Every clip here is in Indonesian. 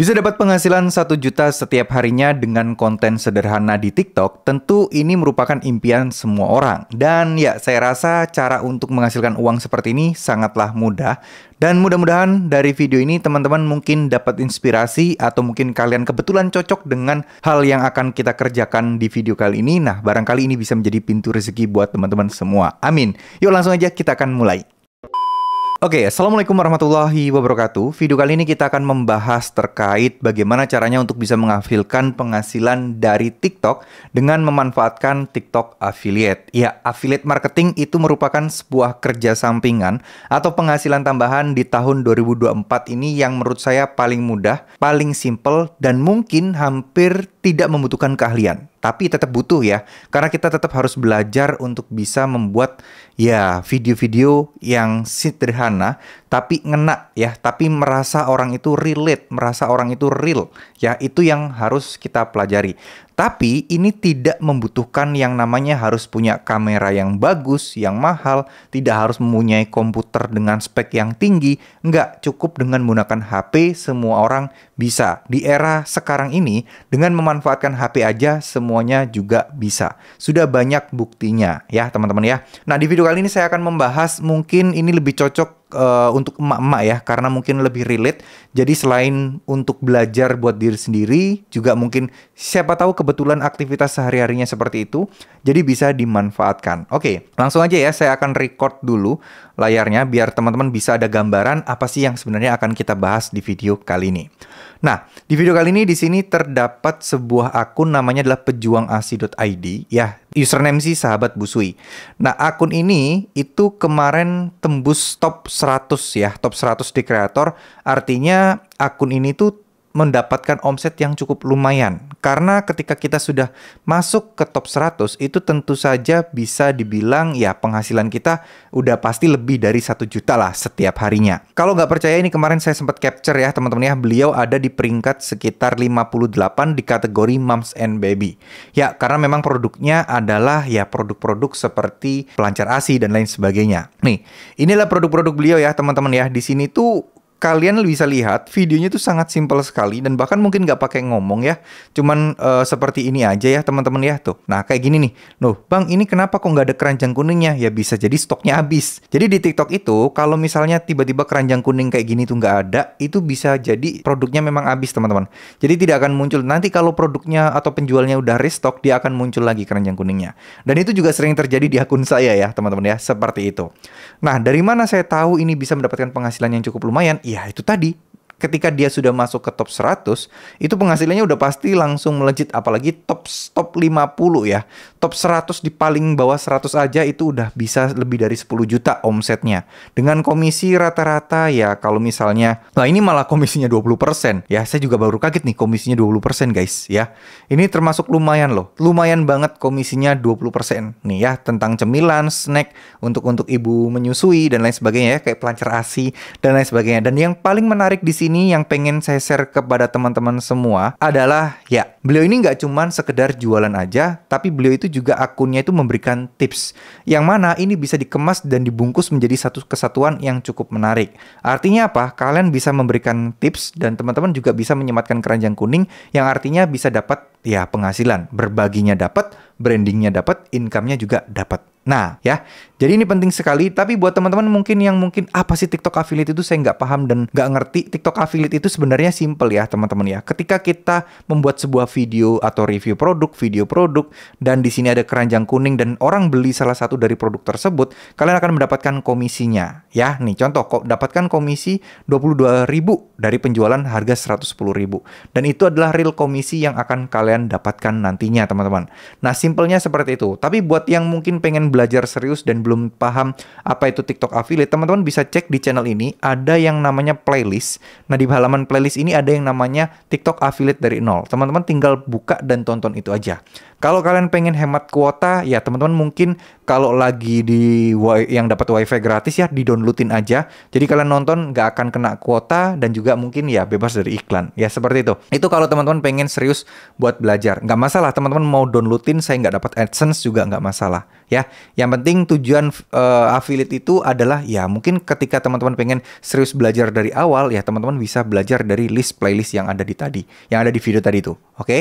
Bisa dapat penghasilan 1 juta setiap harinya dengan konten sederhana di TikTok, tentu ini merupakan impian semua orang. Dan ya, saya rasa cara untuk menghasilkan uang seperti ini sangatlah mudah. Dan mudah-mudahan dari video ini teman-teman mungkin dapat inspirasi atau mungkin kalian kebetulan cocok dengan hal yang akan kita kerjakan di video kali ini. Nah, barangkali ini bisa menjadi pintu rezeki buat teman-teman semua. Amin. Yuk langsung aja kita akan mulai. Oke, okay, Assalamualaikum warahmatullahi wabarakatuh. Video kali ini kita akan membahas terkait bagaimana caranya untuk bisa menghasilkan penghasilan dari TikTok dengan memanfaatkan TikTok Affiliate. Ya, Affiliate Marketing itu merupakan sebuah kerja sampingan atau penghasilan tambahan di tahun 2024 ini yang menurut saya paling mudah, paling simple, dan mungkin hampir tidak membutuhkan keahlian tapi tetap butuh ya karena kita tetap harus belajar untuk bisa membuat ya video-video yang sederhana tapi ngena ya tapi merasa orang itu relate merasa orang itu real ya itu yang harus kita pelajari tapi ini tidak membutuhkan yang namanya harus punya kamera yang bagus, yang mahal, tidak harus mempunyai komputer dengan spek yang tinggi, nggak cukup dengan menggunakan HP semua orang bisa. Di era sekarang ini dengan memanfaatkan HP aja semuanya juga bisa. Sudah banyak buktinya ya teman-teman ya. Nah di video kali ini saya akan membahas mungkin ini lebih cocok uh, untuk emak-emak ya karena mungkin lebih relate. Jadi selain untuk belajar buat diri sendiri, juga mungkin siapa tahu kebetulan aktivitas sehari-harinya seperti itu, jadi bisa dimanfaatkan. Oke, langsung aja ya saya akan record dulu layarnya biar teman-teman bisa ada gambaran apa sih yang sebenarnya akan kita bahas di video kali ini. Nah, di video kali ini di sini terdapat sebuah akun namanya adalah pejuangasi.id ya, username sih sahabat Busui. Nah, akun ini itu kemarin tembus top 100 ya, top 100 di kreator. Artinya akun ini tuh mendapatkan omset yang cukup lumayan. Karena ketika kita sudah masuk ke top 100 itu tentu saja bisa dibilang ya penghasilan kita udah pasti lebih dari satu juta lah setiap harinya. Kalau nggak percaya ini kemarin saya sempat capture ya teman-teman ya, beliau ada di peringkat sekitar 58 di kategori moms and baby. Ya karena memang produknya adalah ya produk-produk seperti pelancar ASI dan lain sebagainya. Nih, inilah produk-produk beliau ya teman-teman ya. Di sini tuh kalian bisa lihat videonya itu sangat simpel sekali dan bahkan mungkin nggak pakai ngomong ya cuman uh, seperti ini aja ya teman-teman ya tuh nah kayak gini nih loh bang ini kenapa kok nggak ada keranjang kuningnya ya bisa jadi stoknya habis jadi di TikTok itu kalau misalnya tiba-tiba keranjang kuning kayak gini tuh nggak ada itu bisa jadi produknya memang habis teman-teman jadi tidak akan muncul nanti kalau produknya atau penjualnya udah restock dia akan muncul lagi keranjang kuningnya dan itu juga sering terjadi di akun saya ya teman-teman ya seperti itu nah dari mana saya tahu ini bisa mendapatkan penghasilan yang cukup lumayan ya itu tadi ketika dia sudah masuk ke top 100, itu penghasilannya udah pasti langsung melejit apalagi top top 50 ya. Top 100 di paling bawah 100 aja itu udah bisa lebih dari 10 juta omsetnya. Dengan komisi rata-rata ya kalau misalnya nah ini malah komisinya 20% ya. Saya juga baru kaget nih komisinya 20% guys ya. Ini termasuk lumayan loh. Lumayan banget komisinya 20% nih ya tentang cemilan, snack untuk untuk ibu menyusui dan lain sebagainya ya kayak pelancar ASI dan lain sebagainya. Dan yang paling menarik di sini ini yang pengen saya share kepada teman-teman semua adalah ya, beliau ini nggak cuman sekedar jualan aja, tapi beliau itu juga akunnya itu memberikan tips. Yang mana ini bisa dikemas dan dibungkus menjadi satu kesatuan yang cukup menarik. Artinya apa? Kalian bisa memberikan tips dan teman-teman juga bisa menyematkan keranjang kuning yang artinya bisa dapat ya penghasilan, berbaginya dapat, brandingnya dapat, income-nya juga dapat. Nah, ya, jadi ini penting sekali, tapi buat teman-teman mungkin yang mungkin apa ah, sih TikTok affiliate itu saya nggak paham dan nggak ngerti. TikTok affiliate itu sebenarnya simple ya teman-teman ya. Ketika kita membuat sebuah video atau review produk, video produk, dan di sini ada keranjang kuning dan orang beli salah satu dari produk tersebut, kalian akan mendapatkan komisinya. Ya, nih contoh, kok dapatkan komisi 22.000 dari penjualan harga 110.000. Dan itu adalah real komisi yang akan kalian dapatkan nantinya teman-teman. Nah, simpelnya seperti itu. Tapi buat yang mungkin pengen belajar serius dan belum paham apa itu TikTok affiliate, teman-teman bisa cek di channel ini ada yang namanya playlist. Nah, di halaman playlist ini ada yang namanya TikTok affiliate dari nol. Teman-teman tinggal buka dan tonton itu aja. Kalau kalian pengen hemat kuota, ya teman-teman mungkin kalau lagi di yang dapat wifi gratis ya di downloadin aja. Jadi kalian nonton nggak akan kena kuota dan juga mungkin ya bebas dari iklan. Ya seperti itu. Itu kalau teman-teman pengen serius buat belajar, nggak masalah. Teman-teman mau downloadin, saya nggak dapat AdSense juga nggak masalah ya. Yang penting tujuan uh, affiliate itu adalah ya mungkin ketika teman-teman pengen serius belajar dari awal ya teman-teman bisa belajar dari list playlist yang ada di tadi, yang ada di video tadi itu. Oke. Okay?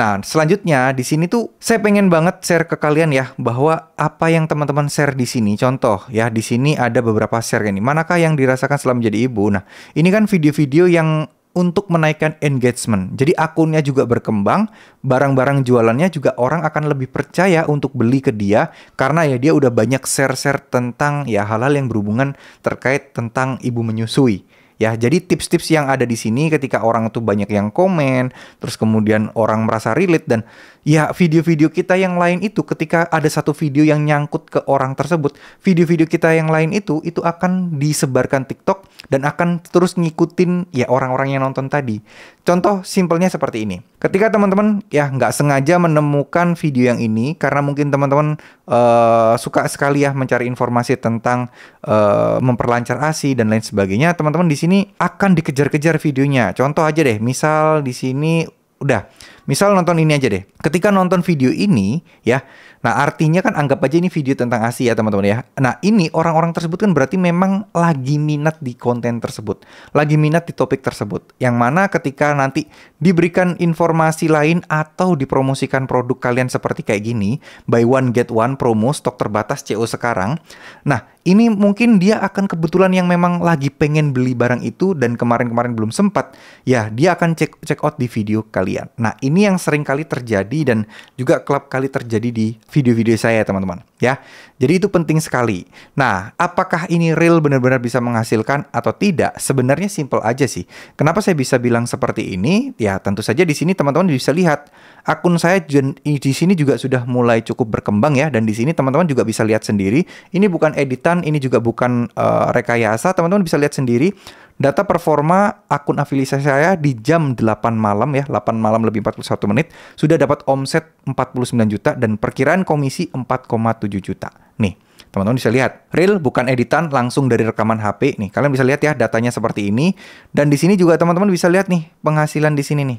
Nah, selanjutnya di sini tuh saya pengen banget share ke kalian ya bahwa apa yang teman-teman share di sini contoh ya di sini ada beberapa share ini. Manakah yang dirasakan setelah menjadi ibu? Nah, ini kan video-video yang untuk menaikkan engagement. Jadi akunnya juga berkembang, barang-barang jualannya juga orang akan lebih percaya untuk beli ke dia karena ya dia udah banyak share-share tentang ya hal-hal yang berhubungan terkait tentang ibu menyusui. Ya, jadi tips-tips yang ada di sini ketika orang itu banyak yang komen, terus kemudian orang merasa relate dan ya video-video kita yang lain itu ketika ada satu video yang nyangkut ke orang tersebut, video-video kita yang lain itu itu akan disebarkan TikTok dan akan terus ngikutin ya orang-orang yang nonton tadi. Contoh simpelnya seperti ini. Ketika teman-teman ya nggak sengaja menemukan video yang ini karena mungkin teman-teman uh, suka sekali ya mencari informasi tentang uh, memperlancar ASI dan lain sebagainya, teman-teman di sini akan dikejar-kejar videonya. Contoh aja deh, misal di sini udah Misal nonton ini aja deh. Ketika nonton video ini ya, Nah, artinya kan anggap aja ini video tentang ASI ya, teman-teman ya. Nah, ini orang-orang tersebut kan berarti memang lagi minat di konten tersebut, lagi minat di topik tersebut. Yang mana ketika nanti diberikan informasi lain atau dipromosikan produk kalian seperti kayak gini, buy one get one promo stok terbatas CO sekarang. Nah, ini mungkin dia akan kebetulan yang memang lagi pengen beli barang itu dan kemarin-kemarin belum sempat, ya dia akan cek check out di video kalian. Nah, ini yang sering kali terjadi dan juga klub kali terjadi di video-video saya teman-teman ya. Jadi itu penting sekali. Nah, apakah ini real benar-benar bisa menghasilkan atau tidak? Sebenarnya simple aja sih. Kenapa saya bisa bilang seperti ini? Ya, tentu saja di sini teman-teman bisa lihat akun saya di sini juga sudah mulai cukup berkembang ya dan di sini teman-teman juga bisa lihat sendiri. Ini bukan editan, ini juga bukan uh, rekayasa. Teman-teman bisa lihat sendiri data performa akun afiliasi saya di jam 8 malam ya, 8 malam lebih 41 menit sudah dapat omset 49 juta dan perkiraan komisi 4,7 juta. Nih, teman-teman bisa lihat, real bukan editan langsung dari rekaman HP nih. Kalian bisa lihat ya datanya seperti ini dan di sini juga teman-teman bisa lihat nih penghasilan di sini nih.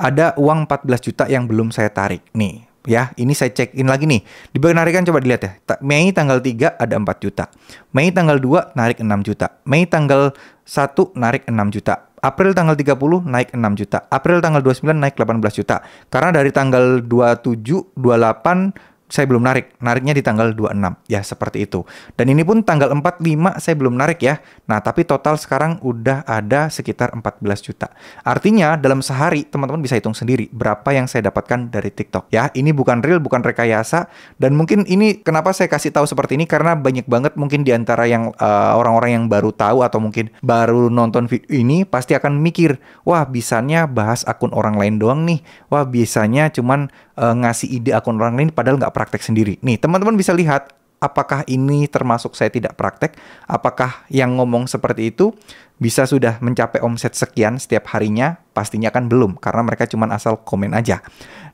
Ada uang 14 juta yang belum saya tarik nih ya. Ini saya check in lagi nih. Di penarikan coba dilihat ya. Mei tanggal 3 ada 4 juta. Mei tanggal 2 narik 6 juta. Mei tanggal 1 narik 6 juta. April tanggal 30 naik 6 juta. April tanggal 29 naik 18 juta. Karena dari tanggal 27, 28, saya belum narik. Nariknya di tanggal 26. Ya, seperti itu. Dan ini pun tanggal 4, 5 saya belum narik ya. Nah, tapi total sekarang udah ada sekitar 14 juta. Artinya dalam sehari teman-teman bisa hitung sendiri berapa yang saya dapatkan dari TikTok ya. Ini bukan real, bukan rekayasa dan mungkin ini kenapa saya kasih tahu seperti ini karena banyak banget mungkin di antara yang orang eh, orang-orang yang baru tahu atau mungkin baru nonton video ini pasti akan mikir, "Wah, bisanya bahas akun orang lain doang nih. Wah, bisanya cuman uh, ngasih ide akun orang lain padahal nggak praktek sendiri. Nih teman-teman bisa lihat apakah ini termasuk saya tidak praktek? Apakah yang ngomong seperti itu bisa sudah mencapai omset sekian setiap harinya? Pastinya kan belum, karena mereka cuma asal komen aja.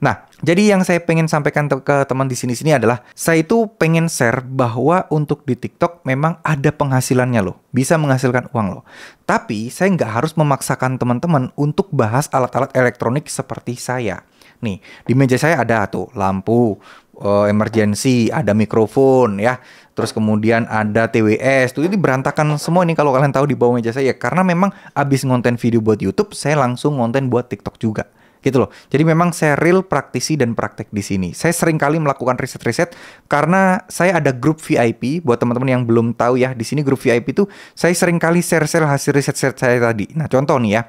Nah, jadi yang saya pengen sampaikan ke teman di sini-sini adalah, saya itu pengen share bahwa untuk di TikTok memang ada penghasilannya loh, bisa menghasilkan uang loh. Tapi saya nggak harus memaksakan teman-teman untuk bahas alat-alat elektronik seperti saya Nih, di meja saya ada tuh lampu, uh, emergency, ada mikrofon ya. Terus kemudian ada TWS. Tuh ini berantakan semua ini kalau kalian tahu di bawah meja saya karena memang abis ngonten video buat YouTube, saya langsung ngonten buat TikTok juga. Gitu loh. Jadi memang saya real praktisi dan praktek di sini. Saya sering kali melakukan riset-riset karena saya ada grup VIP buat teman-teman yang belum tahu ya. Di sini grup VIP itu saya sering kali share-share hasil riset-riset saya tadi. Nah, contoh nih ya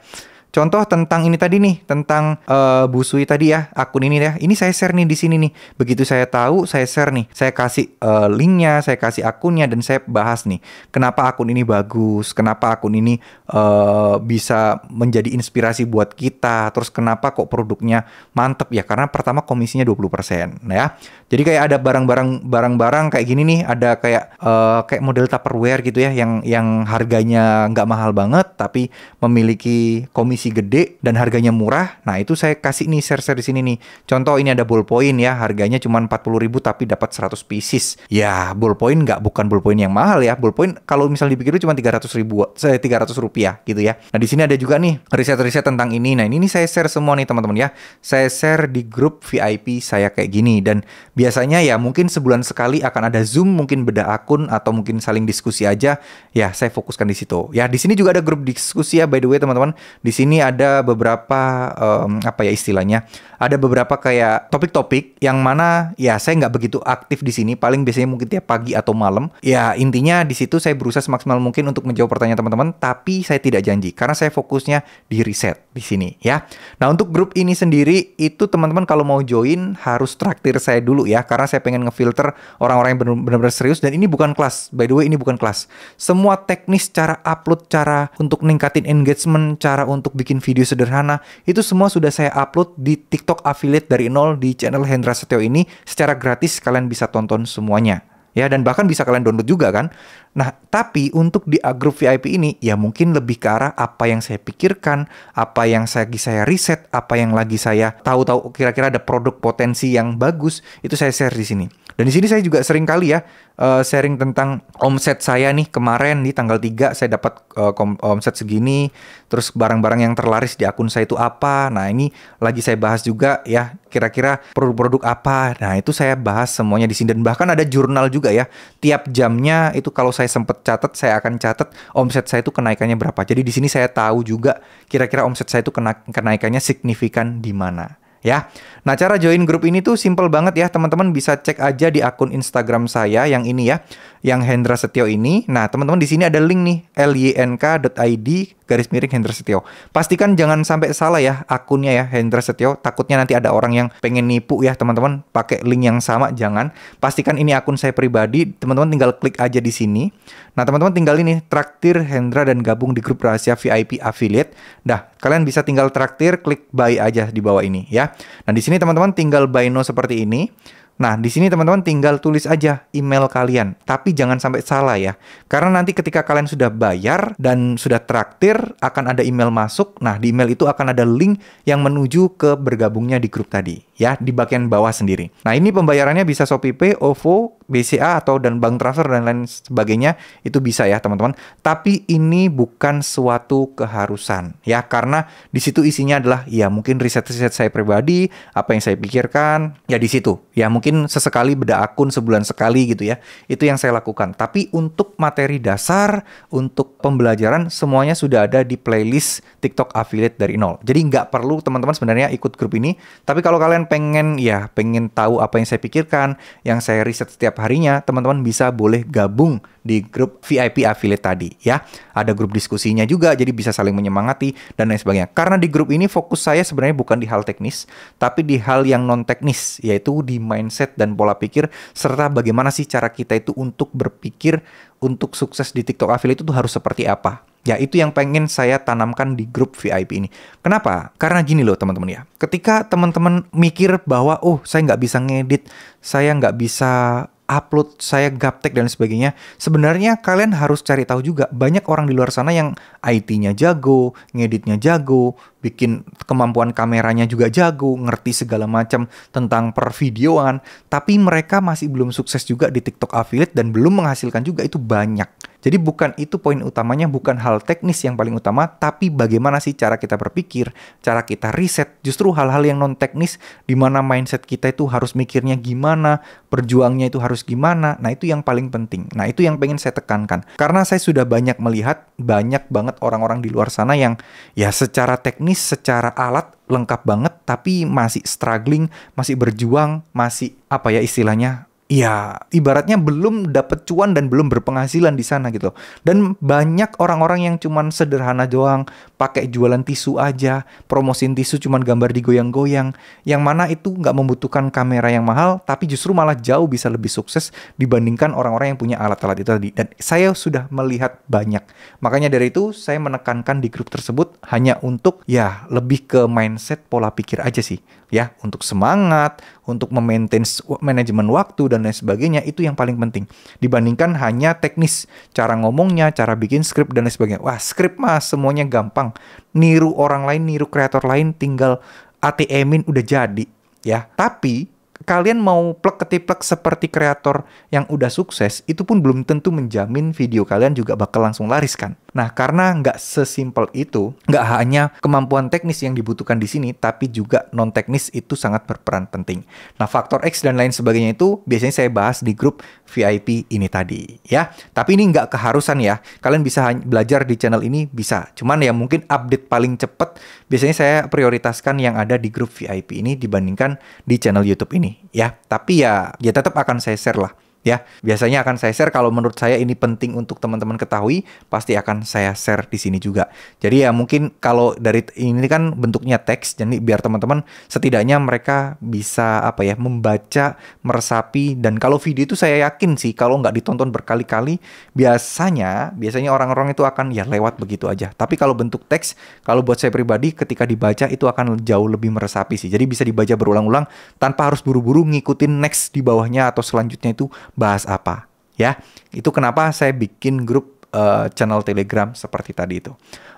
Contoh tentang ini tadi nih, tentang uh, eh, Busui tadi ya, akun ini ya. Ini saya share nih di sini nih. Begitu saya tahu, saya share nih. Saya kasih uh, linknya, saya kasih akunnya, dan saya bahas nih. Kenapa akun ini bagus? Kenapa akun ini uh, bisa menjadi inspirasi buat kita? Terus kenapa kok produknya mantep ya? Karena pertama komisinya 20%. Nah ya, jadi kayak ada barang-barang barang-barang kayak gini nih, ada kayak uh, kayak model Tupperware gitu ya, yang yang harganya nggak mahal banget, tapi memiliki komisi komisi gede dan harganya murah, nah itu saya kasih nih share-share di sini nih. Contoh ini ada ballpoint ya, harganya cuma 40 ribu tapi dapat 100 pieces. Ya, ballpoint nggak bukan ballpoint yang mahal ya. Ballpoint kalau misalnya dipikir cuma 300 saya 300 rupiah gitu ya. Nah di sini ada juga nih riset-riset tentang ini. Nah ini, ini saya share semua nih teman-teman ya. Saya share di grup VIP saya kayak gini dan biasanya ya mungkin sebulan sekali akan ada Zoom mungkin beda akun atau mungkin saling diskusi aja. Ya saya fokuskan di situ. Ya di sini juga ada grup diskusi ya by the way teman-teman. Di sini ini ada beberapa um, apa ya istilahnya ada beberapa kayak topik-topik yang mana ya saya nggak begitu aktif di sini paling biasanya mungkin tiap pagi atau malam ya intinya di situ saya berusaha semaksimal mungkin untuk menjawab pertanyaan teman-teman tapi saya tidak janji karena saya fokusnya di riset di sini ya nah untuk grup ini sendiri itu teman-teman kalau mau join harus traktir saya dulu ya karena saya pengen ngefilter orang-orang yang benar-benar serius dan ini bukan kelas by the way ini bukan kelas semua teknis cara upload cara untuk ningkatin engagement cara untuk bikin video sederhana itu semua sudah saya upload di TikTok TikTok affiliate dari nol di channel Hendra Setio ini secara gratis kalian bisa tonton semuanya. Ya, dan bahkan bisa kalian download juga kan. Nah, tapi untuk di agro VIP ini ya mungkin lebih ke arah apa yang saya pikirkan, apa yang lagi saya riset, apa yang lagi saya tahu-tahu kira-kira ada produk potensi yang bagus, itu saya share di sini. Dan di sini saya juga sering kali ya uh, sharing tentang omset saya nih kemarin di tanggal 3 saya dapat uh, omset segini, terus barang-barang yang terlaris di akun saya itu apa. Nah, ini lagi saya bahas juga ya kira-kira produk-produk apa. Nah, itu saya bahas semuanya di sini dan bahkan ada jurnal juga ya. Tiap jamnya itu kalau saya sempat catat, saya akan catat omset saya itu kenaikannya berapa. Jadi di sini saya tahu juga kira-kira omset saya itu kena kenaikannya signifikan di mana ya. Nah, cara join grup ini tuh simple banget ya, teman-teman bisa cek aja di akun Instagram saya yang ini ya yang Hendra Setio ini. Nah, teman-teman di sini ada link nih lynk.id garis miring Hendra Setio. Pastikan jangan sampai salah ya akunnya ya Hendra Setio. Takutnya nanti ada orang yang pengen nipu ya teman-teman pakai link yang sama jangan. Pastikan ini akun saya pribadi. Teman-teman tinggal klik aja di sini. Nah, teman-teman tinggal ini traktir Hendra dan gabung di grup rahasia VIP affiliate. Dah, kalian bisa tinggal traktir klik buy aja di bawah ini ya. Nah, di sini teman-teman tinggal buy no seperti ini. Nah, di sini teman-teman tinggal tulis aja email kalian, tapi jangan sampai salah ya. Karena nanti ketika kalian sudah bayar dan sudah traktir, akan ada email masuk. Nah, di email itu akan ada link yang menuju ke bergabungnya di grup tadi, ya, di bagian bawah sendiri. Nah, ini pembayarannya bisa ShopeePay, OVO, BCA atau dan bank transfer dan lain sebagainya itu bisa ya teman-teman. Tapi ini bukan suatu keharusan ya karena di situ isinya adalah ya mungkin riset-riset saya pribadi, apa yang saya pikirkan ya di situ. Ya mungkin sesekali beda akun sebulan sekali gitu ya. Itu yang saya lakukan. Tapi untuk materi dasar, untuk pembelajaran semuanya sudah ada di playlist TikTok affiliate dari nol. Jadi nggak perlu teman-teman sebenarnya ikut grup ini. Tapi kalau kalian pengen ya pengen tahu apa yang saya pikirkan, yang saya riset setiap harinya teman-teman bisa boleh gabung di grup VIP affiliate tadi ya. Ada grup diskusinya juga jadi bisa saling menyemangati dan lain sebagainya. Karena di grup ini fokus saya sebenarnya bukan di hal teknis tapi di hal yang non teknis yaitu di mindset dan pola pikir serta bagaimana sih cara kita itu untuk berpikir untuk sukses di TikTok affiliate itu harus seperti apa. Ya, itu yang pengen saya tanamkan di grup VIP ini. Kenapa? Karena gini loh teman-teman ya. Ketika teman-teman mikir bahwa, oh saya nggak bisa ngedit, saya nggak bisa upload saya gaptek dan sebagainya. Sebenarnya kalian harus cari tahu juga banyak orang di luar sana yang IT-nya jago, ngeditnya jago, bikin kemampuan kameranya juga jago, ngerti segala macam tentang pervideoan, tapi mereka masih belum sukses juga di TikTok affiliate dan belum menghasilkan juga itu banyak. Jadi bukan itu poin utamanya, bukan hal teknis yang paling utama, tapi bagaimana sih cara kita berpikir, cara kita riset, justru hal-hal yang non teknis di mana mindset kita itu harus mikirnya gimana, perjuangnya itu harus gimana. Nah, itu yang paling penting. Nah, itu yang pengen saya tekankan. Karena saya sudah banyak melihat banyak banget orang-orang di luar sana yang ya secara teknis, secara alat lengkap banget tapi masih struggling, masih berjuang, masih apa ya istilahnya ya ibaratnya belum dapat cuan dan belum berpenghasilan di sana gitu. Dan banyak orang-orang yang cuman sederhana doang, pakai jualan tisu aja, promosin tisu cuman gambar digoyang-goyang, yang mana itu nggak membutuhkan kamera yang mahal, tapi justru malah jauh bisa lebih sukses dibandingkan orang-orang yang punya alat-alat itu tadi. Dan saya sudah melihat banyak. Makanya dari itu saya menekankan di grup tersebut hanya untuk ya lebih ke mindset pola pikir aja sih ya untuk semangat untuk memaintain manajemen waktu dan lain sebagainya itu yang paling penting dibandingkan hanya teknis cara ngomongnya cara bikin skrip dan lain sebagainya wah skrip mah semuanya gampang niru orang lain niru kreator lain tinggal ATM-in udah jadi ya tapi kalian mau plek ketiplek seperti kreator yang udah sukses, itu pun belum tentu menjamin video kalian juga bakal langsung laris kan. Nah, karena nggak sesimpel itu, nggak hanya kemampuan teknis yang dibutuhkan di sini, tapi juga non teknis itu sangat berperan penting. Nah, faktor X dan lain sebagainya itu biasanya saya bahas di grup VIP ini tadi, ya. Tapi ini nggak keharusan ya. Kalian bisa belajar di channel ini bisa. Cuman ya mungkin update paling cepat biasanya saya prioritaskan yang ada di grup VIP ini dibandingkan di channel YouTube ini ya tapi ya ya tetap akan saya share lah ya. Biasanya akan saya share kalau menurut saya ini penting untuk teman-teman ketahui, pasti akan saya share di sini juga. Jadi ya mungkin kalau dari ini kan bentuknya teks, jadi biar teman-teman setidaknya mereka bisa apa ya membaca, meresapi dan kalau video itu saya yakin sih kalau nggak ditonton berkali-kali biasanya biasanya orang-orang itu akan ya lewat begitu aja. Tapi kalau bentuk teks, kalau buat saya pribadi ketika dibaca itu akan jauh lebih meresapi sih. Jadi bisa dibaca berulang-ulang tanpa harus buru-buru ngikutin next di bawahnya atau selanjutnya itu bahas apa ya. Itu kenapa saya bikin grup uh, channel Telegram seperti tadi itu.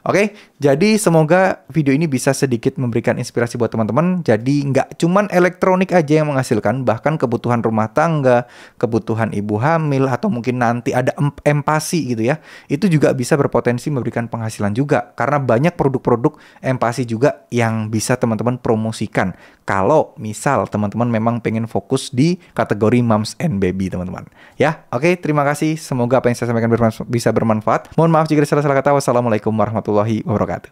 Oke, jadi semoga video ini bisa sedikit memberikan inspirasi buat teman-teman. Jadi nggak cuman elektronik aja yang menghasilkan, bahkan kebutuhan rumah tangga, kebutuhan ibu hamil, atau mungkin nanti ada em empati gitu ya. Itu juga bisa berpotensi memberikan penghasilan juga. Karena banyak produk-produk empati juga yang bisa teman-teman promosikan. Kalau misal teman-teman memang pengen fokus di kategori moms and baby teman-teman. Ya, oke terima kasih. Semoga apa yang saya sampaikan bisa bermanfaat. Mohon maaf jika ada salah-salah kata. Wassalamualaikum warahmatullahi wabarakatuh warahmatullahi wabarakatuh